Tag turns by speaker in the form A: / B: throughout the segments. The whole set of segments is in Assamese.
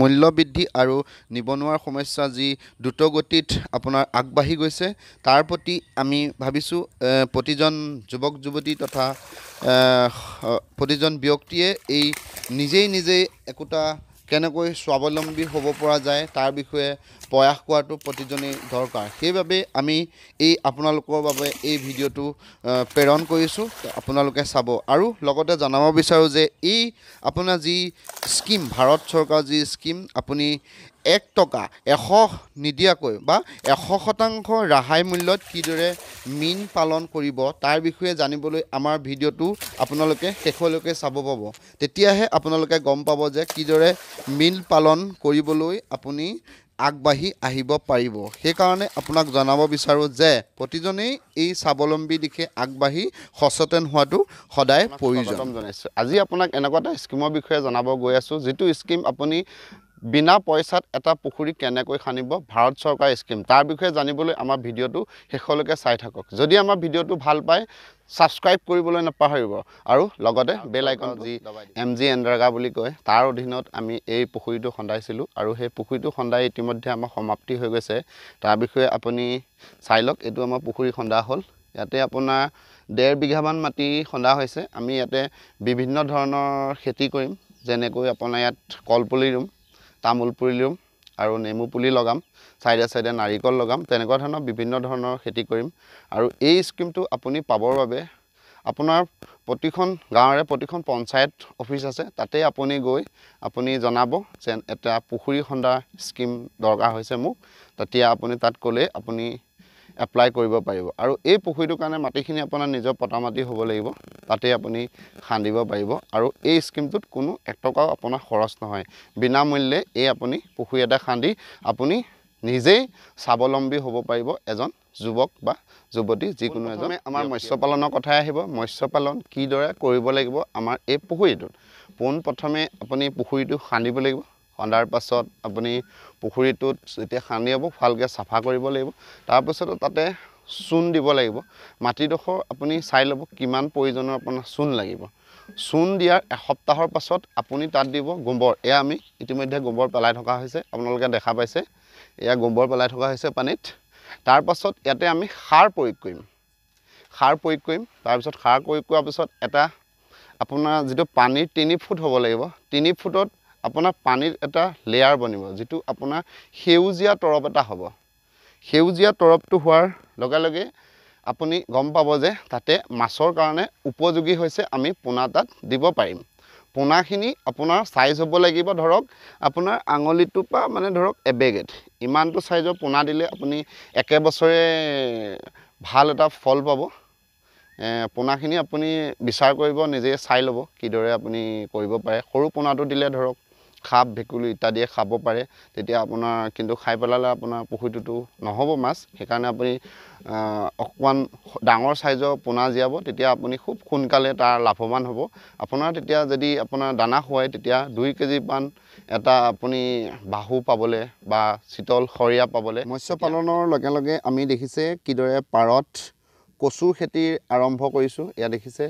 A: মূল্য বৃদ্ধি আৰু নিবনুৱাৰ সমস্যা যি দ্ৰুতগতিত আপোনাৰ আগবাঢ়ি গৈছে তাৰ প্ৰতি আমি ভাবিছোঁ প্ৰতিজন যুৱক যুৱতী তথা প্ৰতিজন ব্যক্তিয়ে এই নিজেই নিজেই একোটা কেনেকৈ স্বাৱলম্বী হ'ব পৰা যায় তাৰ বিষয়ে প্ৰয়াস কৰাটো প্ৰতিজনেই দৰকাৰ সেইবাবে আমি এই আপোনালোকৰ বাবে এই ভিডিঅ'টো প্ৰেৰণ কৰিছোঁ আপোনালোকে চাব আৰু লগতে জনাব বিচাৰোঁ যে এই আপোনাৰ যি স্কিম ভাৰত চৰকাৰৰ যি স্কিম আপুনি এক টকা এশ নিদিয়াকৈ বা এশ শতাংশ ৰেহাই মূল্যত কিদৰে মীন পালন কৰিব তাৰ বিষয়ে জানিবলৈ আমাৰ ভিডিঅ'টো আপোনালোকে শেষলৈকে চাব পাব তেতিয়াহে আপোনালোকে গম পাব যে কিদৰে মীন পালন কৰিবলৈ আপুনি আগবাঢ়ি আহিব পাৰিব সেইকাৰণে আপোনাক জনাব বিচাৰোঁ যে প্ৰতিজনেই এই স্বাৱলম্বী দিশে আগবাঢ়ি সচেতন হোৱাটো সদায় প্ৰয়োজন জনাইছোঁ আজি আপোনাক এনেকুৱা এটা স্কীমৰ বিষয়ে জনাব গৈ আছোঁ যিটো স্কীম আপুনি বিনা পইচাত এটা পুখুৰী কেনেকৈ খানিব ভাৰত চৰকাৰ স্কিম তাৰ বিষয়ে জানিবলৈ আমাৰ ভিডিঅ'টো শেষলৈকে চাই থাকক যদি আমাৰ ভিডিঅ'টো ভাল পায় ছাবস্ক্ৰাইব কৰিবলৈ নাপাহৰিব আৰু লগতে বেল আইকন যি এম জি এণ্ডাৰগা বুলি কয় তাৰ অধীনত আমি এই পুখুৰীটো খন্দাইছিলোঁ আৰু সেই পুখুৰীটো খন্দাই ইতিমধ্যে আমাৰ সমাপ্তি হৈ গৈছে তাৰ বিষয়ে আপুনি চাই লওক এইটো আমাৰ পুখুৰী খন্দা হ'ল ইয়াতে আপোনাৰ ডেৰ বিঘামান মাটি খন্দা হৈছে আমি ইয়াতে বিভিন্ন ধৰণৰ খেতি কৰিম যেনেকৈ আপোনাৰ ইয়াত কলপুলি ৰুম তামোল পুলি ল'ম আৰু নেমু পুলি লগাম চাইডে চাইডে নাৰিকল লগাম তেনেকুৱা ধৰণৰ বিভিন্ন ধৰণৰ খেতি কৰিম আৰু এই স্কিমটো আপুনি পাবৰ বাবে আপোনাৰ প্ৰতিখন গাঁৱৰে প্ৰতিখন পঞ্চায়ত অফিচ আছে তাতে আপুনি গৈ আপুনি জনাব যে এটা পুখুৰী খন্দা স্কিম দৰকাৰ হৈছে মোক তেতিয়া আপুনি তাত ক'লেই আপুনি এপ্লাই কৰিব পাৰিব আৰু এই পুখুৰীটোৰ কাৰণে মাটিখিনি আপোনাৰ নিজৰ পতা মাটি হ'ব লাগিব তাতে আপুনি খান্দিব পাৰিব আৰু এই স্কিমটোত কোনো এটকাও আপোনাৰ খৰচ নহয় বিনামূল্যে এই আপুনি পুখুৰী এটা খান্দি আপুনি নিজেই স্বাৱলম্বী হ'ব পাৰিব এজন যুৱক বা যুৱতী যিকোনো এজন আমাৰ মৎস্যপালনৰ কথাই আহিব মৎস্যপালন কিদৰে কৰিব লাগিব আমাৰ এই পুখুৰীটোত পোনপ্ৰথমে আপুনি পুখুৰীটো খান্দিব লাগিব খন্দাৰ পাছত আপুনি পুখুৰীটোত যেতিয়া সানি হ'ব ভালকৈ চাফা কৰিব লাগিব তাৰপাছত তাতে চূণ দিব লাগিব মাটিডোখৰ আপুনি চাই ল'ব কিমান প্ৰয়োজনৰ আপোনাৰ চূণ লাগিব চূণ দিয়াৰ এসপ্তাহৰ পাছত আপুনি তাত দিব গোবৰ এয়া আমি ইতিমধ্যে গোবৰ পেলাই থকা হৈছে আপোনালোকে দেখা পাইছে এয়া গোবৰ পেলাই থকা হৈছে পানীত তাৰপাছত ইয়াতে আমি সাৰ প্ৰয়োগ কৰিম সাৰ প্ৰয়োগ কৰিম তাৰপিছত সাৰ প্ৰয়োগ কৰাৰ পিছত এটা আপোনাৰ যিটো পানীৰ তিনি ফুট হ'ব লাগিব তিনি ফুটত আপোনাৰ পানীত এটা লেয়াৰ বনিব যিটো আপোনাৰ সেউজীয়া তৰপ এটা হ'ব সেউজীয়া তৰপটো হোৱাৰ লগে লগে আপুনি গম পাব যে তাতে মাছৰ কাৰণে উপযোগী হৈছে আমি পোনা তাত দিব পাৰিম পোনাখিনি আপোনাৰ চাইজ হ'ব লাগিব ধৰক আপোনাৰ আঙুলিটো পৰা মানে ধৰক এবেগেট ইমানটো চাইজৰ পোনা দিলে আপুনি একেবছৰে ভাল এটা ফল পাব পোনাখিনি আপুনি বিচাৰ কৰিব নিজে চাই ল'ব কিদৰে আপুনি কৰিব পাৰে সৰু পোনাটো দিলে ধৰক খাপ ভেকুলী ইত্যাদিয়ে খাব পাৰে তেতিয়া আপোনাৰ কিন্তু খাই পেলালে আপোনাৰ পুখুৰীটোতো নহ'ব মাছ সেইকাৰণে আপুনি অকণমান ডাঙৰ চাইজৰ পোনা জীয়াব তেতিয়া আপুনি খুব সোনকালে তাৰ লাভৱান হ'ব আপোনাৰ তেতিয়া যদি আপোনাৰ দানা খুৱায় তেতিয়া দুই কেজিমান এটা আপুনি বাহু পাবলৈ বা চিতল সৰিয়া পাবলৈ মৎস্য পালনৰ লগে লগে আমি দেখিছে কিদৰে পাৰত কচু খেতিৰ আৰম্ভ কৰিছোঁ ইয়াত দেখিছে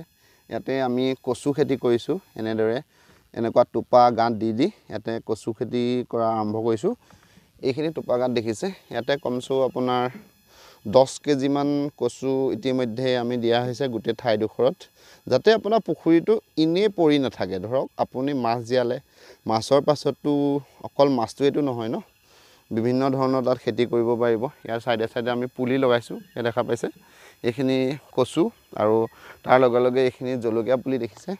A: ইয়াতে আমি কচু খেতি কৰিছোঁ এনেদৰে এনেকুৱা টোপা গাঁত দি দি ইয়াতে কচু খেতি কৰা আৰম্ভ কৰিছোঁ এইখিনি টোপা গাঁত দেখিছে ইয়াতে কমচু আপোনাৰ দহ কেজিমান কচু ইতিমধ্যে আমি দিয়া হৈছে গোটেই ঠাইডোখৰত যাতে আপোনাৰ পুখুৰীটো ইনেই পৰি নাথাকে ধৰক আপুনি মাছ জীয়ালে মাছৰ পাছততো অকল মাছটোৱেতো নহয় ন বিভিন্ন ধৰণৰ তাত খেতি কৰিব পাৰিব ইয়াৰ ছাইডে ছাইডে আমি পুলি লগাইছোঁ সেই দেখা পাইছে এইখিনি কচু আৰু তাৰ লগে লগে এইখিনি জলকীয়া পুলি দেখিছে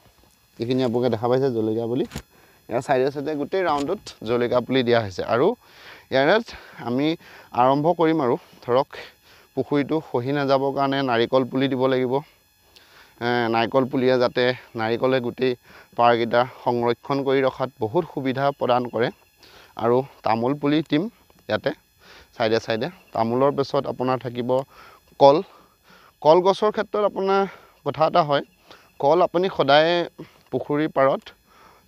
A: এইখিনি আপোনালোকে দেখা পাইছে জলকীয়া পুলি ইয়াৰ চাইডে চাইডে গোটেই ৰাউণ্ডত জলকীয়া পুলি দিয়া হৈছে আৰু ইয়াৰে আমি আৰম্ভ কৰিম আৰু ধৰক পুখুৰীটো খহি নাযাবৰ কাৰণে নাৰিকল পুলি দিব লাগিব নাৰিকল পুলিয়ে যাতে নাৰিকলে গোটেই পাৰকেইটা সংৰক্ষণ কৰি ৰখাত বহুত সুবিধা প্ৰদান কৰে আৰু তামোল পুলি দিম ইয়াতে চাইডে চাইডে তামোলৰ পিছত আপোনাৰ থাকিব কল কলগছৰ ক্ষেত্ৰত আপোনাৰ কথা এটা হয় কল আপুনি সদায় পুখুৰীৰ পাৰত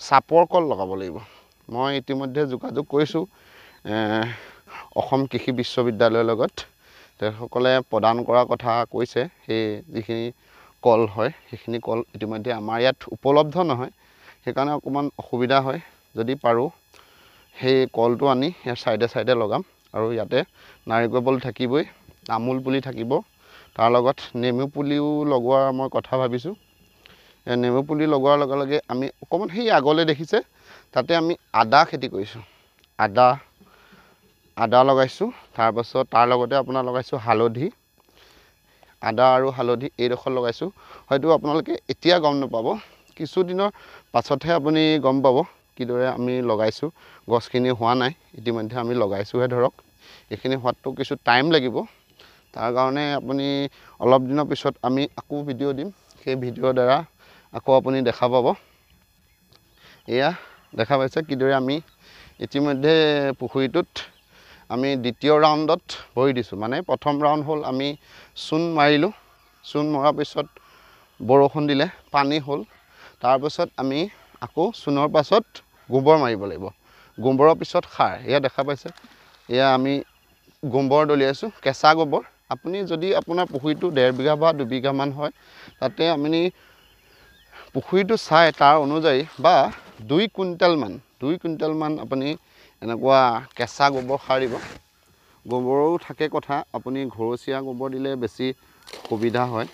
A: চাপৰ কল লগাব লাগিব মই ইতিমধ্যে যোগাযোগ কৰিছোঁ অসম কৃষি বিশ্ববিদ্যালয়ৰ লগত তেখেতসকলে প্ৰদান কৰা কথা কৈছে সেই যিখিনি কল হয় সেইখিনি কল ইতিমধ্যে আমাৰ ইয়াত উপলব্ধ নহয় সেইকাৰণে অকণমান অসুবিধা হয় যদি পাৰোঁ সেই কলটো আনি ইয়াৰ ছাইডে ছাইডে লগাম আৰু ইয়াতে নাৰিকল থাকিবই তামোল পুলি থাকিব তাৰ লগত নেমু পুলিও লগোৱাৰ মই কথা ভাবিছোঁ নেমু পুলি লগোৱাৰ লগে লগে আমি অকণমান সেই আগলৈ দেখিছে তাতে আমি আদা খেতি কৰিছোঁ আদা আদা লগাইছোঁ তাৰপাছত তাৰ লগতে আপোনাৰ লগাইছোঁ হালধি আদা আৰু হালধি এইডোখৰ লগাইছোঁ হয়তো আপোনালোকে এতিয়া গম নাপাব কিছুদিনৰ পাছতহে আপুনি গম পাব কিদৰে আমি লগাইছোঁ গছখিনি হোৱা নাই ইতিমধ্যে আমি লগাইছোঁহে ধৰক এইখিনি হোৱাতটো কিছু টাইম লাগিব তাৰ কাৰণে আপুনি অলপ দিনৰ পিছত আমি আকৌ ভিডিঅ' দিম সেই ভিডিঅ'ৰ দ্বাৰা আকৌ আপুনি দেখা পাব এয়া দেখা পাইছে কিদৰে আমি ইতিমধ্যে পুখুৰীটোত আমি দ্বিতীয় ৰাউণ্ডত ভৰি দিছোঁ মানে প্ৰথম ৰাউণ্ড হ'ল আমি চূণ মাৰিলোঁ চূণ মৰাৰ পিছত বৰষুণ দিলে পানী হ'ল তাৰপিছত আমি আকৌ চূণৰ পাছত গোবৰ মাৰিব লাগিব গোবৰৰ পিছত সাৰ এয়া দেখা পাইছে এয়া আমি গোবৰ দলিয়াইছোঁ কেঁচা গোবৰ আপুনি যদি আপোনাৰ পুখুৰীটো ডেৰ বিঘা বা দুবিঘামান হয় তাতে আপুনি পুখুৰীটো চাই তাৰ অনুযায়ী বা দুই কুইণ্টেলমান দুই কুইণ্টেলমান আপুনি এনেকুৱা কেঁচা গোবৰ সাৰ দিব গোবৰো থাকে কথা আপুনি ঘৰচীয়া গোবৰ দিলে বেছি সুবিধা হয়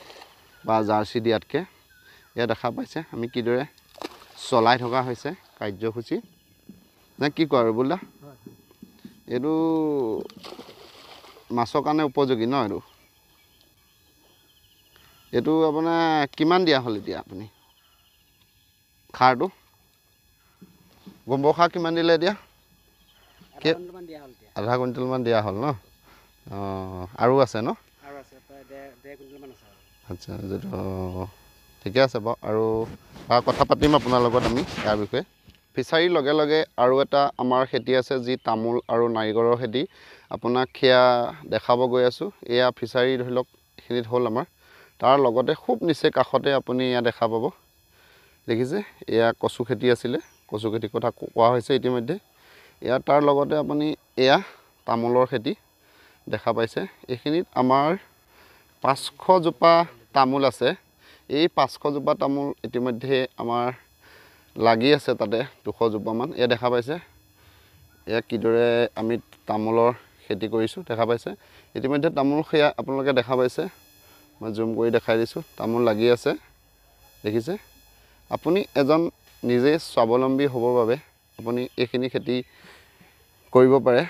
A: বা জাৰ্চি দিয়াতকৈ ইয়াত দেখা পাইছে আমি কিদৰে চলাই থকা হৈছে কাৰ্যসূচী নে কি কয় আৰু বোলা এইটো মাছৰ কাৰণে উপযোগী ন এইটো এইটো আপোনাৰ কিমান দিয়া হ'ল এতিয়া আপুনি খাৰটো গোবৰ খাৰ কিমান দিলে এতিয়া আধা কুইণ্টেলমান দিয়া হ'ল ন অঁ আৰু আছে ন আচ্ছা যদি ঠিকে আছে বাৰু আৰু কথা পাতিম আপোনাৰ লগত আমি ইয়াৰ বিষয়ে ফিচাৰীৰ লগে লগে আৰু এটা আমাৰ খেতি আছে যি তামোল আৰু নাৰিকলৰ খেতি আপোনাক সেয়া দেখাব গৈ আছোঁ এয়া ফিচাৰী ধৰি লওক এইখিনিত হ'ল আমাৰ তাৰ লগতে খুব নিচেই কাষতে আপুনি ইয়াত দেখা পাব দেখিছে এয়া কচু খেতি আছিলে কচু খেতিৰ কথা কোৱা হৈছে ইতিমধ্যে ইয়াৰ তাৰ লগতে আপুনি এয়া তামোলৰ খেতি দেখা পাইছে এইখিনিত আমাৰ পাঁচশজোপা তামোল আছে এই পাঁচশজোপা তামোল ইতিমধ্যে আমাৰ লাগি আছে তাতে দুশজোপামান এয়া দেখা পাইছে এয়া কিদৰে আমি তামোলৰ খেতি কৰিছোঁ দেখা পাইছে ইতিমধ্যে তামোল সেয়া আপোনালোকে দেখা পাইছে মই জুম কৰি দেখাই দিছোঁ তামোল লাগি আছে দেখিছে আপুনি এজন নিজে স্বাৱলম্বী হ'বৰ বাবে আপুনি এইখিনি খেতি কৰিব পাৰে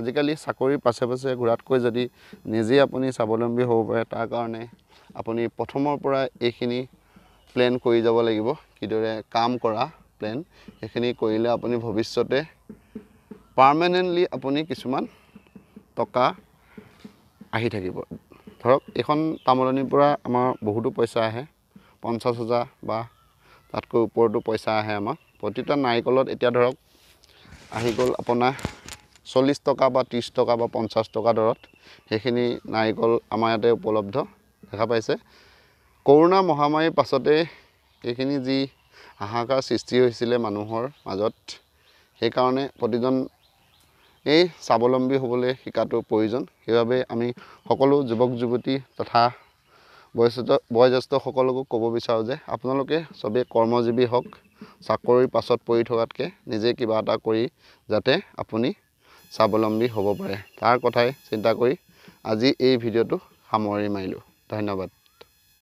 A: আজিকালি চাকৰিৰ পাছে পাছে ঘূৰাতকৈ যদি নিজেই আপুনি স্বাৱলম্বী হ'ব পাৰে তাৰ কাৰণে আপুনি প্ৰথমৰ পৰা এইখিনি প্লেন কৰি যাব লাগিব কিদৰে কাম কৰা প্লেন সেইখিনি কৰিলে আপুনি ভৱিষ্যতে পাৰ্মানেণ্টলি আপুনি কিছুমান টকা আহি থাকিব ধৰক এইখন তামোলনিৰ পৰা আমাৰ বহুতো পইচা আহে পঞ্চাছ হাজাৰ বা তাতকৈ ওপৰতো পইচা আহে আমাৰ প্ৰতিটা নাৰিকলত এতিয়া ধৰক আহি গ'ল আপোনাৰ চল্লিছ টকা বা ত্ৰিছ টকা বা পঞ্চাছ টকা দৰত সেইখিনি নাৰিকল আমাৰ ইয়াতে উপলব্ধ দেখা পাইছে কৰোণা মহামাৰীৰ পাছতে এইখিনি যি হাহাকাৰ সৃষ্টি হৈছিলে মানুহৰ মাজত সেইকাৰণে প্ৰতিজন এই স্বাৱলম্বী হ'বলৈ শিকাটো প্ৰয়োজন সেইবাবে আমি সকলো যুৱক যুৱতী তথা বয়োজ্যেষ্ঠ বয়োজ্যেষ্ঠসকলকো ক'ব বিচাৰোঁ যে আপোনালোকে চবেই কৰ্মজীৱী হওক চাকৰিৰ পাছত পৰি থকাতকৈ নিজে কিবা এটা কৰি যাতে আপুনি স্বাৱলম্বী হ'ব পাৰে তাৰ কথাই চিন্তা কৰি আজি এই ভিডিঅ'টো সামৰি মাৰিলোঁ ধন্যবাদ